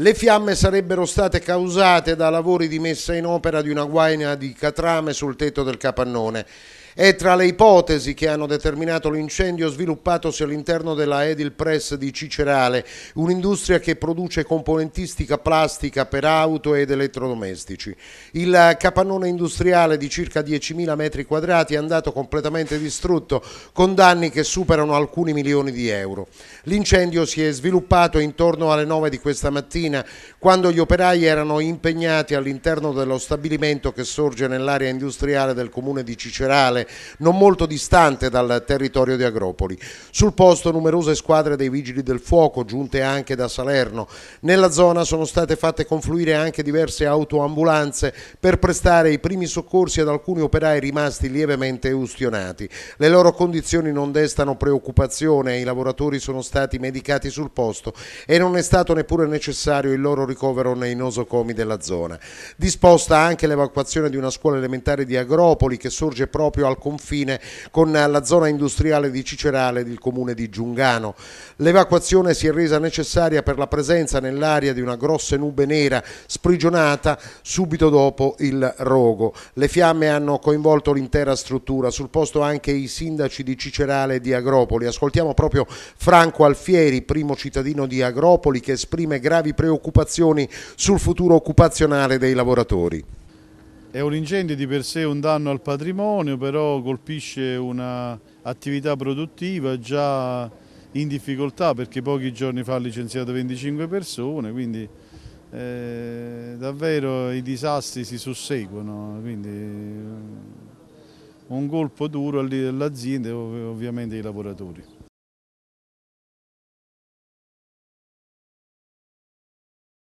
Le fiamme sarebbero state causate da lavori di messa in opera di una guaina di catrame sul tetto del capannone. È tra le ipotesi che hanno determinato l'incendio sviluppatosi all'interno della Edil Press di Cicerale, un'industria che produce componentistica plastica per auto ed elettrodomestici. Il capannone industriale di circa 10.000 metri quadrati è andato completamente distrutto, con danni che superano alcuni milioni di euro. L'incendio si è sviluppato intorno alle 9 di questa mattina mattina quando gli operai erano impegnati all'interno dello stabilimento che sorge nell'area industriale del comune di Cicerale, non molto distante dal territorio di Agropoli. Sul posto numerose squadre dei vigili del fuoco giunte anche da Salerno. Nella zona sono state fatte confluire anche diverse autoambulanze per prestare i primi soccorsi ad alcuni operai rimasti lievemente ustionati. Le loro condizioni non destano preoccupazione, i lavoratori sono stati medicati sul posto e non è stato neppure necessario necessario il loro ricovero nei nosocomi della zona. Disposta anche l'evacuazione di una scuola elementare di Agropoli che sorge proprio al confine con la zona industriale di Cicerale del comune di Giungano. L'evacuazione si è resa necessaria per la presenza nell'area di una grossa nube nera sprigionata subito dopo il rogo. Le fiamme hanno coinvolto l'intera struttura, sul posto anche i sindaci di Cicerale e di Agropoli. Ascoltiamo proprio Franco Alfieri, primo cittadino di Agropoli che esprime gravi preoccupazioni sul futuro occupazionale dei lavoratori. È un incendio di per sé un danno al patrimonio, però colpisce un'attività produttiva già in difficoltà perché pochi giorni fa ha licenziato 25 persone, quindi eh, davvero i disastri si susseguono, quindi eh, un colpo duro all'azienda e ovviamente ai lavoratori.